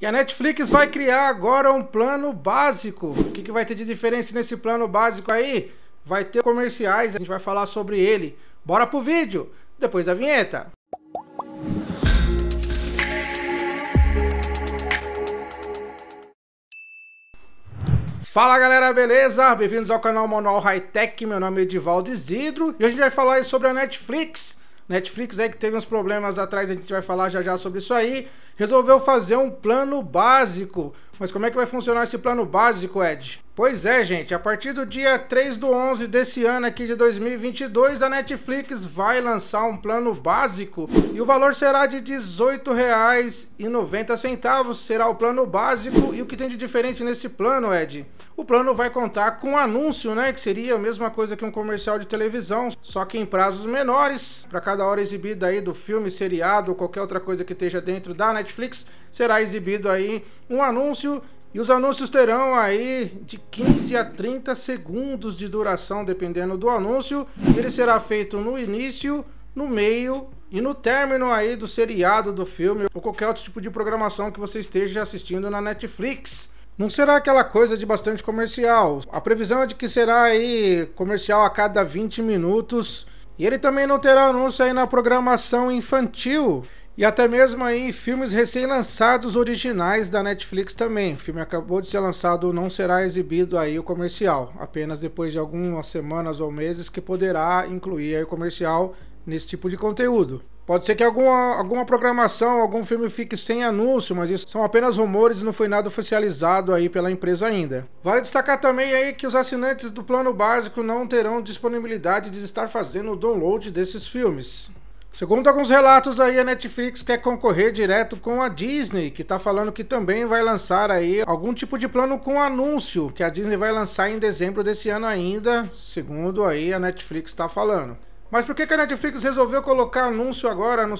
E a Netflix vai criar agora um plano básico. O que, que vai ter de diferença nesse plano básico aí? Vai ter comerciais, a gente vai falar sobre ele. Bora pro vídeo, depois da vinheta. Fala galera, beleza? Bem-vindos ao canal Manual High Tech, meu nome é Edivaldo Isidro e hoje a gente vai falar aí sobre a Netflix. Netflix aí que teve uns problemas atrás, a gente vai falar já já sobre isso aí resolveu fazer um plano básico. Mas como é que vai funcionar esse plano básico, Ed? Pois é, gente, a partir do dia 3 do 11 desse ano aqui de 2022, a Netflix vai lançar um plano básico e o valor será de R$18,90. Será o plano básico e o que tem de diferente nesse plano, Ed? O plano vai contar com um anúncio, né, que seria a mesma coisa que um comercial de televisão, só que em prazos menores, para cada hora exibida aí do filme, seriado ou qualquer outra coisa que esteja dentro da Netflix, será exibido aí um anúncio e os anúncios terão aí de 15 a 30 segundos de duração, dependendo do anúncio. Ele será feito no início, no meio e no término aí do seriado do filme ou qualquer outro tipo de programação que você esteja assistindo na Netflix. Não será aquela coisa de bastante comercial. A previsão é de que será aí comercial a cada 20 minutos. E ele também não terá anúncio aí na programação infantil. E até mesmo aí filmes recém-lançados originais da Netflix também. O filme acabou de ser lançado, não será exibido aí o comercial. Apenas depois de algumas semanas ou meses que poderá incluir aí o comercial nesse tipo de conteúdo. Pode ser que alguma, alguma programação, algum filme fique sem anúncio, mas isso são apenas rumores e não foi nada oficializado aí pela empresa ainda. Vale destacar também aí que os assinantes do plano básico não terão disponibilidade de estar fazendo o download desses filmes. Segundo alguns relatos aí, a Netflix quer concorrer direto com a Disney, que está falando que também vai lançar aí algum tipo de plano com anúncio, que a Disney vai lançar em dezembro desse ano ainda, segundo aí a Netflix está falando. Mas por que, a Netflix resolveu colocar anúncio agora na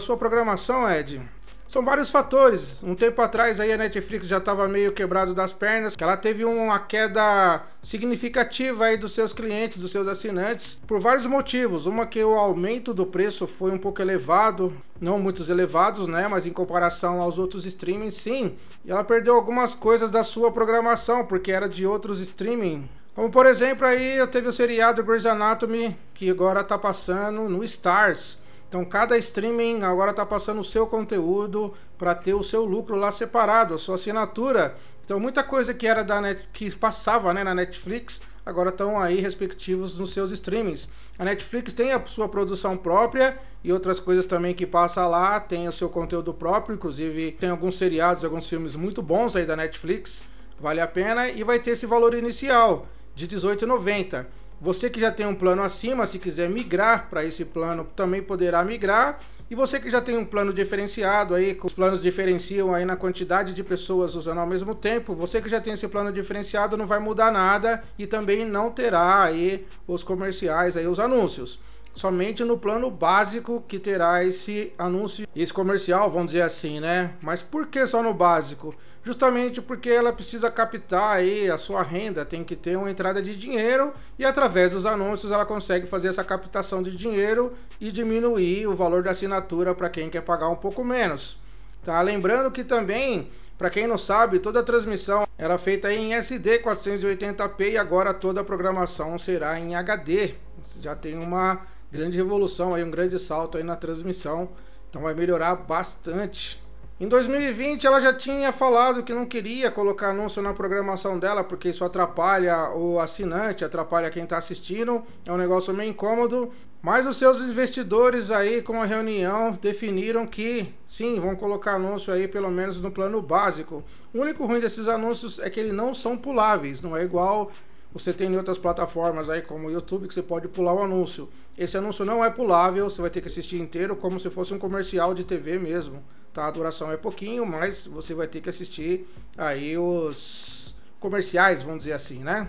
sua programação, Ed? São vários fatores. Um tempo atrás aí a Netflix já estava meio quebrado das pernas, que ela teve uma queda significativa aí dos seus clientes, dos seus assinantes, por vários motivos. Uma que o aumento do preço foi um pouco elevado, não muitos elevados, né, mas em comparação aos outros streamings, sim. E ela perdeu algumas coisas da sua programação, porque era de outros streaming. Como por exemplo aí eu teve o seriado Grey's Anatomy que agora tá passando no Stars. Então cada streaming agora tá passando o seu conteúdo para ter o seu lucro lá separado, a sua assinatura. Então muita coisa que era da Net... que passava né, na Netflix agora estão aí respectivos nos seus streamings. A Netflix tem a sua produção própria e outras coisas também que passa lá, tem o seu conteúdo próprio, inclusive tem alguns seriados, alguns filmes muito bons aí da Netflix, vale a pena e vai ter esse valor inicial de 18,90. Você que já tem um plano acima, se quiser migrar para esse plano, também poderá migrar. E você que já tem um plano diferenciado aí, os planos diferenciam aí na quantidade de pessoas usando ao mesmo tempo, você que já tem esse plano diferenciado não vai mudar nada e também não terá aí os comerciais aí, os anúncios somente no plano básico que terá esse anúncio, esse comercial, vamos dizer assim, né? Mas por que só no básico? Justamente porque ela precisa captar aí a sua renda, tem que ter uma entrada de dinheiro e através dos anúncios ela consegue fazer essa captação de dinheiro e diminuir o valor da assinatura para quem quer pagar um pouco menos. Tá? Lembrando que também para quem não sabe, toda a transmissão era feita em SD 480p e agora toda a programação será em HD. Já tem uma grande revolução aí, um grande salto aí na transmissão. Então vai melhorar bastante. Em 2020 ela já tinha falado que não queria colocar anúncio na programação dela porque isso atrapalha o assinante, atrapalha quem está assistindo, é um negócio meio incômodo. Mas os seus investidores aí com a reunião definiram que sim, vão colocar anúncio aí pelo menos no plano básico. O único ruim desses anúncios é que eles não são puláveis, não é igual você tem em outras plataformas aí como o YouTube que você pode pular o anúncio. Esse anúncio não é pulável, você vai ter que assistir inteiro como se fosse um comercial de TV mesmo. Tá? A duração é pouquinho, mas você vai ter que assistir aí os comerciais, vamos dizer assim, né?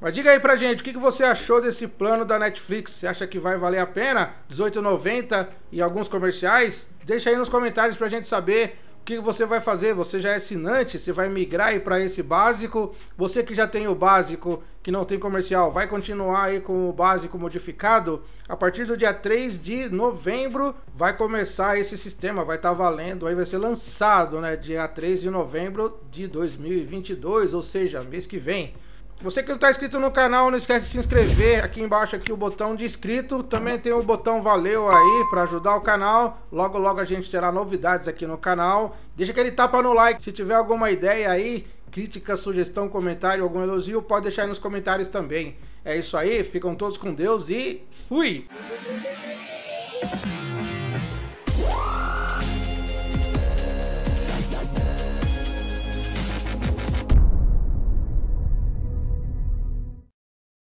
Mas diga aí pra gente, o que, que você achou desse plano da Netflix? Você acha que vai valer a pena? R$18,90 e alguns comerciais? Deixa aí nos comentários pra gente saber que você vai fazer? Você já é assinante? Você vai migrar para esse básico? Você que já tem o básico, que não tem comercial, vai continuar aí com o básico modificado? A partir do dia 3 de novembro vai começar esse sistema, vai estar tá valendo, aí vai ser lançado, né? Dia 3 de novembro de 2022, ou seja, mês que vem. Você que não está inscrito no canal, não esquece de se inscrever. Aqui embaixo aqui o botão de inscrito. Também tem o botão valeu aí para ajudar o canal. Logo, logo a gente terá novidades aqui no canal. Deixa aquele tapa no like. Se tiver alguma ideia aí, crítica, sugestão, comentário, algum elogio, pode deixar aí nos comentários também. É isso aí. Ficam todos com Deus e fui!